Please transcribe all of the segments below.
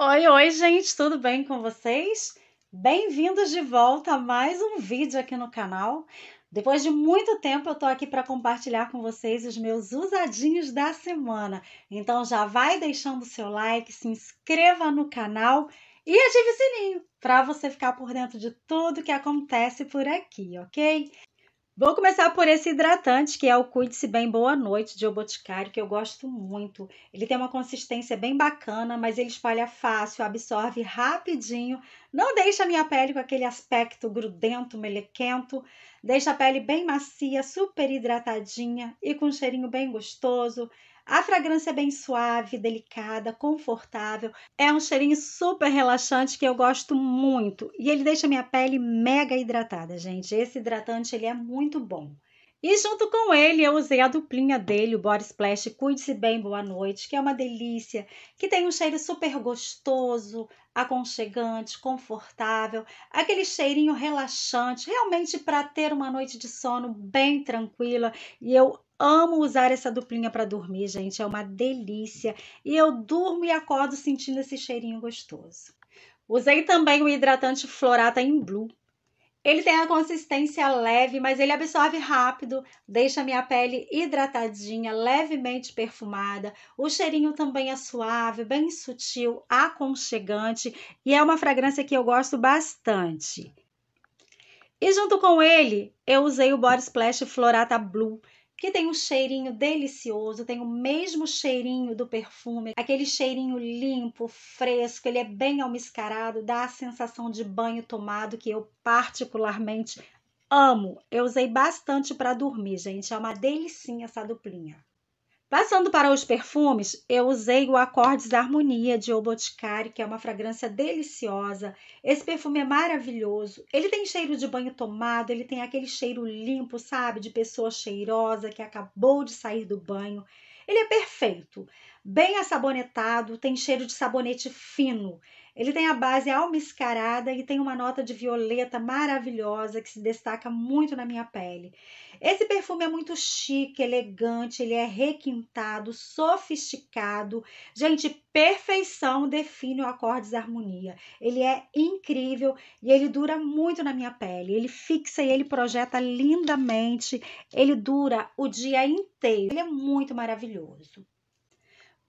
Oi, oi, gente, tudo bem com vocês? Bem-vindos de volta a mais um vídeo aqui no canal. Depois de muito tempo, eu tô aqui para compartilhar com vocês os meus usadinhos da semana. Então já vai deixando o seu like, se inscreva no canal e ative o sininho para você ficar por dentro de tudo que acontece por aqui, ok? Vou começar por esse hidratante, que é o Cuide-se Bem Boa Noite de O Boticário, que eu gosto muito. Ele tem uma consistência bem bacana, mas ele espalha fácil, absorve rapidinho, não deixa a minha pele com aquele aspecto grudento, melequento, deixa a pele bem macia, super hidratadinha e com um cheirinho bem gostoso. A fragrância é bem suave, delicada, confortável. É um cheirinho super relaxante que eu gosto muito. E ele deixa minha pele mega hidratada, gente. Esse hidratante ele é muito bom. E junto com ele eu usei a duplinha dele, o Body Splash Cuide-se Bem, Boa Noite, que é uma delícia, que tem um cheiro super gostoso, aconchegante, confortável, aquele cheirinho relaxante, realmente para ter uma noite de sono bem tranquila. E eu amo usar essa duplinha para dormir, gente, é uma delícia. E eu durmo e acordo sentindo esse cheirinho gostoso. Usei também o hidratante Florata em Blue, ele tem a consistência leve, mas ele absorve rápido, deixa minha pele hidratadinha, levemente perfumada. O cheirinho também é suave, bem sutil, aconchegante e é uma fragrância que eu gosto bastante. E junto com ele, eu usei o Body Splash Florata Blue, que tem um cheirinho delicioso, tem o mesmo cheirinho do perfume, aquele cheirinho limpo, fresco, ele é bem almiscarado, dá a sensação de banho tomado que eu particularmente amo. Eu usei bastante para dormir, gente, é uma delícia essa duplinha. Passando para os perfumes, eu usei o Acordes da Harmonia de O Boticário, que é uma fragrância deliciosa. Esse perfume é maravilhoso. Ele tem cheiro de banho tomado, ele tem aquele cheiro limpo, sabe, de pessoa cheirosa que acabou de sair do banho. Ele é perfeito, bem assabonetado, tem cheiro de sabonete fino. Ele tem a base almiscarada e tem uma nota de violeta maravilhosa que se destaca muito na minha pele. Esse perfume é muito chique, elegante, ele é requintado, sofisticado. Gente, perfeição define o Acordes Harmonia. Ele é incrível e ele dura muito na minha pele. Ele fixa e ele projeta lindamente. Ele dura o dia inteiro. Ele é muito maravilhoso.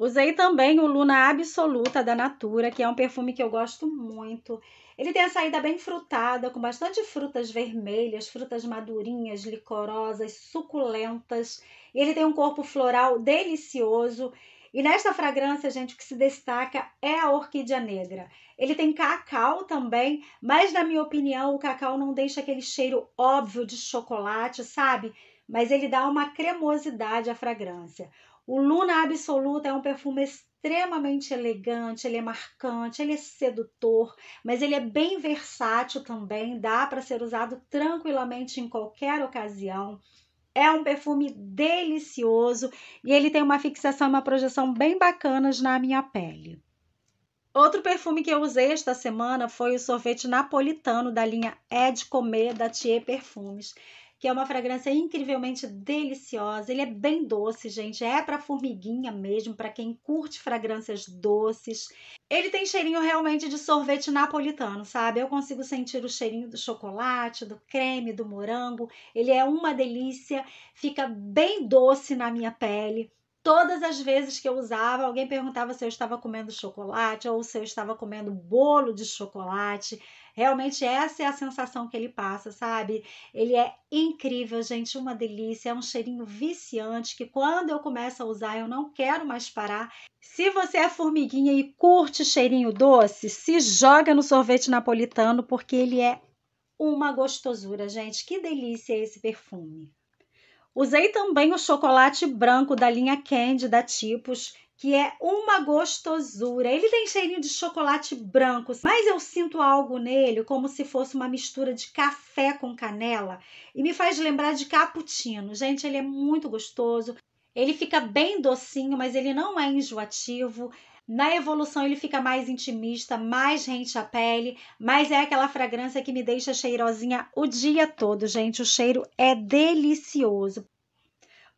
Usei também o Luna Absoluta da Natura, que é um perfume que eu gosto muito. Ele tem a saída bem frutada, com bastante frutas vermelhas, frutas madurinhas, licorosas, suculentas. Ele tem um corpo floral delicioso. E nesta fragrância, gente, o que se destaca é a orquídea negra. Ele tem cacau também, mas na minha opinião, o cacau não deixa aquele cheiro óbvio de chocolate, sabe? Mas ele dá uma cremosidade à fragrância. O Luna Absoluta é um perfume extremamente elegante, ele é marcante, ele é sedutor, mas ele é bem versátil também, dá para ser usado tranquilamente em qualquer ocasião. É um perfume delicioso e ele tem uma fixação e uma projeção bem bacanas na minha pele. Outro perfume que eu usei esta semana foi o sorvete napolitano da linha Ed Comer da Thier Perfumes que é uma fragrância incrivelmente deliciosa. Ele é bem doce, gente, é para formiguinha mesmo, para quem curte fragrâncias doces. Ele tem cheirinho realmente de sorvete napolitano, sabe? Eu consigo sentir o cheirinho do chocolate, do creme, do morango. Ele é uma delícia, fica bem doce na minha pele todas as vezes que eu usava, alguém perguntava se eu estava comendo chocolate ou se eu estava comendo bolo de chocolate. Realmente essa é a sensação que ele passa, sabe? Ele é incrível, gente, uma delícia, é um cheirinho viciante que quando eu começo a usar eu não quero mais parar. Se você é formiguinha e curte cheirinho doce, se joga no sorvete napolitano porque ele é uma gostosura, gente. Que delícia é esse perfume. Usei também o chocolate branco da linha Candy da Tipos, que é uma gostosura. Ele tem cheirinho de chocolate branco, mas eu sinto algo nele como se fosse uma mistura de café com canela e me faz lembrar de cappuccino. Gente, ele é muito gostoso. Ele fica bem docinho, mas ele não é enjoativo. Na evolução ele fica mais intimista, mais rente à pele, mas é aquela fragrância que me deixa cheirosinha o dia todo, gente. O cheiro é delicioso.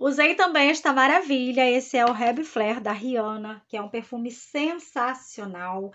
Usei também esta maravilha, esse é o Reb Flair da Rihanna, que é um perfume sensacional.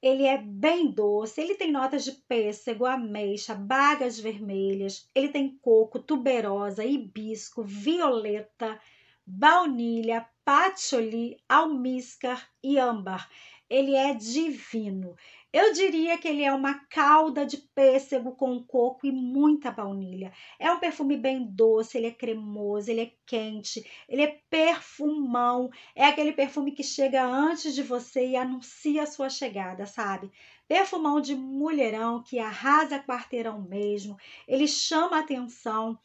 Ele é bem doce, ele tem notas de pêssego, ameixa, bagas vermelhas, ele tem coco, tuberosa, hibisco, violeta, baunilha, patchouli, almíscar e âmbar ele é divino. Eu diria que ele é uma calda de pêssego com coco e muita baunilha. É um perfume bem doce, ele é cremoso, ele é quente, ele é perfumão. É aquele perfume que chega antes de você e anuncia a sua chegada, sabe? Perfumão de mulherão que arrasa quarteirão mesmo. Ele chama atenção.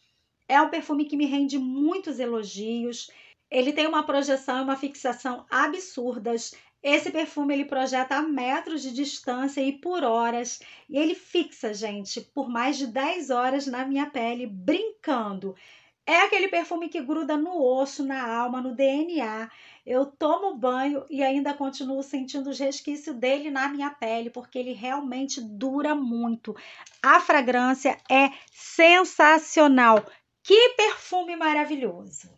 É um perfume que me rende muitos elogios. Ele tem uma projeção e uma fixação absurdas. Esse perfume ele projeta a metros de distância e por horas, e ele fixa, gente, por mais de 10 horas na minha pele, brincando. É aquele perfume que gruda no osso, na alma, no DNA. Eu tomo banho e ainda continuo sentindo os resquícios dele na minha pele, porque ele realmente dura muito. A fragrância é sensacional. Que perfume maravilhoso!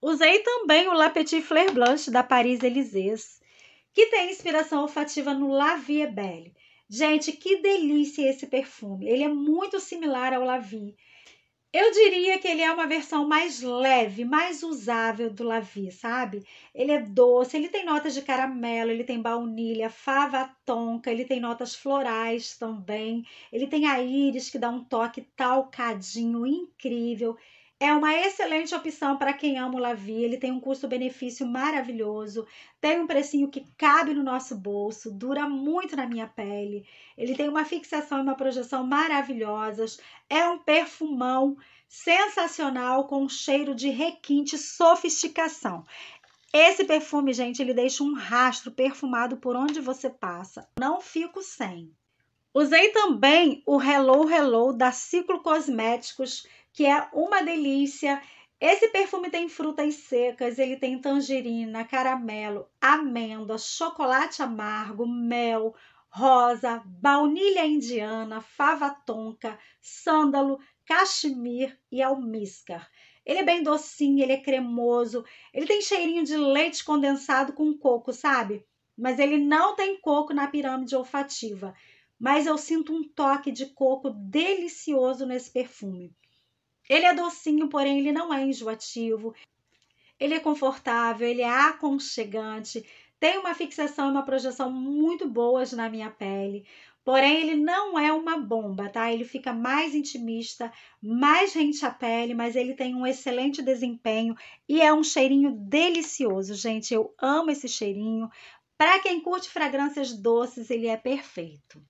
Usei também o La Petite Fleur Blanche da Paris Élysées que tem inspiração olfativa no La Belle. Gente, que delícia esse perfume! Ele é muito similar ao La Vie. Eu diria que ele é uma versão mais leve, mais usável do Lavie, sabe? Ele é doce, ele tem notas de caramelo, ele tem baunilha, fava tonka, ele tem notas florais também, ele tem a íris que dá um toque talcadinho incrível. É uma excelente opção para quem ama o Lavi. Ele tem um custo-benefício maravilhoso, tem um precinho que cabe no nosso bolso, dura muito na minha pele. Ele tem uma fixação e uma projeção maravilhosas. É um perfumão sensacional com um cheiro de requinte, sofisticação. Esse perfume, gente, ele deixa um rastro perfumado por onde você passa. Não fico sem. Usei também o Hello Hello da Ciclo Cosméticos que é uma delícia. Esse perfume tem frutas secas, ele tem tangerina, caramelo, amêndoa, chocolate amargo, mel, rosa, baunilha indiana, fava tonka, sândalo, cachemir e almíscar. Ele é bem docinho, ele é cremoso, ele tem cheirinho de leite condensado com coco, sabe? Mas ele não tem coco na pirâmide olfativa. Mas eu sinto um toque de coco delicioso nesse perfume. Ele é docinho, porém ele não é enjoativo. Ele é confortável, ele é aconchegante, tem uma fixação e uma projeção muito boas na minha pele. Porém, ele não é uma bomba, tá? Ele fica mais intimista, mais rente à pele, mas ele tem um excelente desempenho e é um cheirinho delicioso, gente. Eu amo esse cheirinho. Para quem curte fragrâncias doces, ele é perfeito.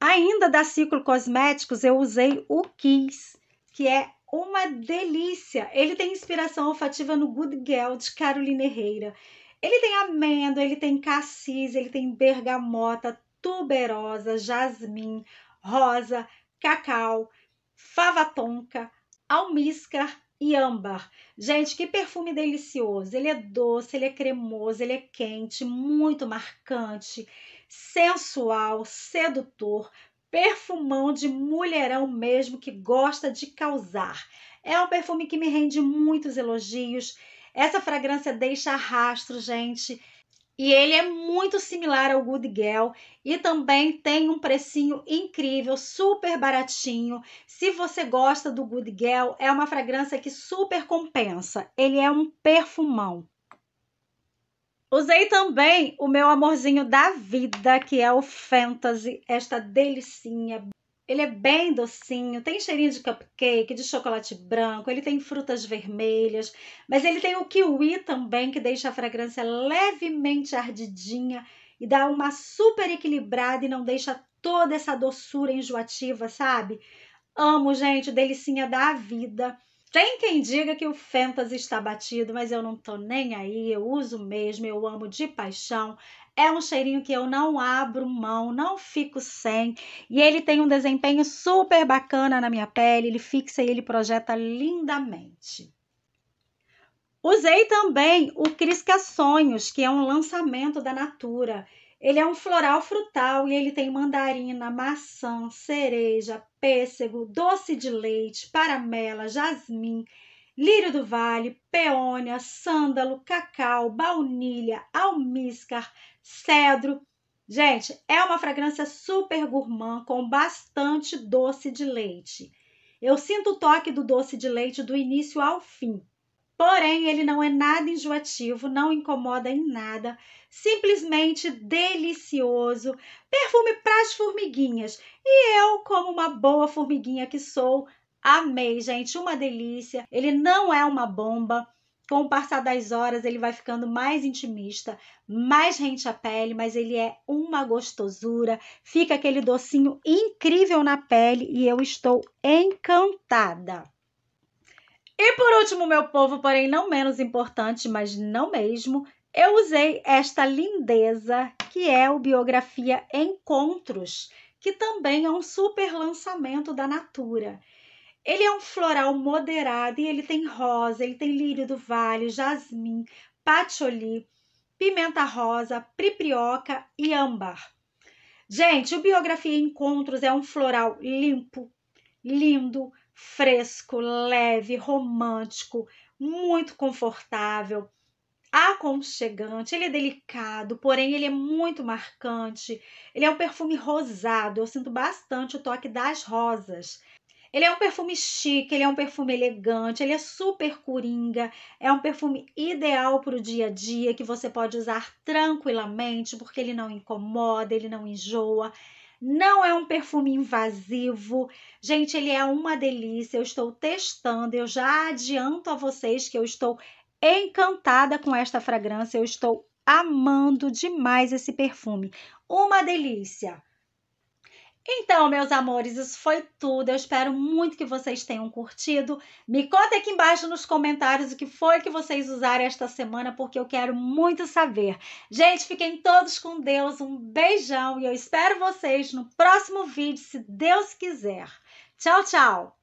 Ainda da Ciclo Cosméticos, eu usei o Kiss que é uma delícia. Ele tem inspiração olfativa no Good Girl de Carolina Herrera. Ele tem amêndoa, ele tem cassis, ele tem bergamota, tuberosa, jasmim, rosa, cacau, fava tonka, almíscar e âmbar. Gente, que perfume delicioso! Ele é doce, ele é cremoso, ele é quente, muito marcante, sensual, sedutor, perfumão de mulherão mesmo que gosta de causar. É um perfume que me rende muitos elogios. Essa fragrância deixa rastro, gente. E ele é muito similar ao Good Girl e também tem um precinho incrível, super baratinho. Se você gosta do Good Girl, é uma fragrância que super compensa. Ele é um perfumão. Usei também o meu amorzinho da vida, que é o Fantasy, esta delicinha. Ele é bem docinho, tem cheirinho de cupcake, de chocolate branco, ele tem frutas vermelhas, mas ele tem o kiwi também, que deixa a fragrância levemente ardidinha e dá uma super equilibrada e não deixa toda essa doçura enjoativa, sabe? Amo, gente, delicinha da vida. Tem quem diga que o Fantasy está batido, mas eu não tô nem aí, eu uso mesmo, eu amo de paixão. É um cheirinho que eu não abro mão, não fico sem. E ele tem um desempenho super bacana na minha pele, ele fixa e ele projeta lindamente. Usei também o Crisca Sonhos, que é um lançamento da Natura. Ele é um floral frutal e ele tem mandarina, maçã, cereja, pêssego, doce de leite, paramela, jasmim, lírio do vale, peônia, sândalo, cacau, baunilha, almíscar, cedro. Gente, é uma fragrância super gourmand com bastante doce de leite. Eu sinto o toque do doce de leite do início ao fim. Porém, ele não é nada enjoativo, não incomoda em nada, simplesmente delicioso, perfume para as formiguinhas. E eu, como uma boa formiguinha que sou, amei, gente, uma delícia. Ele não é uma bomba. Com o passar das horas, ele vai ficando mais intimista, mais rente à pele, mas ele é uma gostosura. Fica aquele docinho incrível na pele e eu estou encantada. E por último, meu povo, porém não menos importante, mas não mesmo, eu usei esta lindeza que é o Biografia Encontros, que também é um super lançamento da Natura. Ele é um floral moderado e ele tem rosa, ele tem lírio do vale, jasmim, patchouli, pimenta rosa, priprioca e âmbar. Gente, o Biografia Encontros é um floral limpo, lindo, fresco, leve, romântico, muito confortável, aconchegante. Ele é delicado, porém ele é muito marcante. Ele é um perfume rosado. Eu sinto bastante o toque das rosas. Ele é um perfume chique, ele é um perfume elegante, ele é super coringa, é um perfume ideal para o dia a dia que você pode usar tranquilamente porque ele não incomoda, ele não enjoa, não é um perfume invasivo. Gente, ele é uma delícia. Eu estou testando. Eu já adianto a vocês que eu estou encantada com esta fragrância. Eu estou amando demais esse perfume. Uma delícia. Então, meus amores, isso foi tudo. Eu espero muito que vocês tenham curtido. Me conta aqui embaixo nos comentários o que foi que vocês usaram esta semana, porque eu quero muito saber. Gente, fiquem todos com Deus. Um beijão e eu espero vocês no próximo vídeo, se Deus quiser. Tchau, tchau!